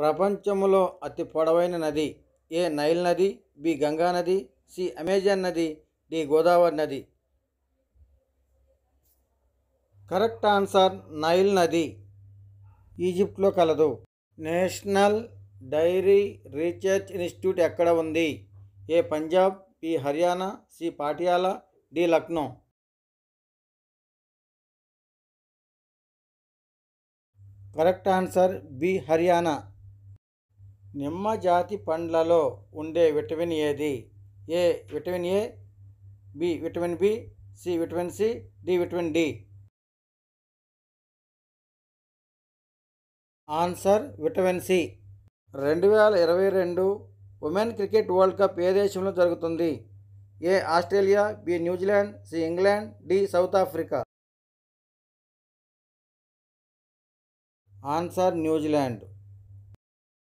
ప్రపంచంలో అతి పొడవైన నది ఏ నైల్ నది బి గంగా నది సి అమెజాన్ నది డి గోదావరి నది కరెక్ట్ ఆన్సర్ నైల్ నది ఈజిప్ట్లో కలదు నేషనల్ డైరీ రీసెర్చ్ ఇన్స్టిట్యూట్ ఎక్కడ ఉంది A Punjab B Haryana C Patiala D Lucknow correct answer B Haryana నిమ్మ జాతి పండ్లలో ఉండే విటమిన్ ఏది A vitamin A B vitamin B C vitamin C D vitamin D answer vitamin C రెండు వేల ఇరవై రెండు ఉమెన్ క్రికెట్ వరల్డ్ కప్ ఏ దేశంలో జరుగుతుంది A Australia B New Zealand C England D South Africa answer New Zealand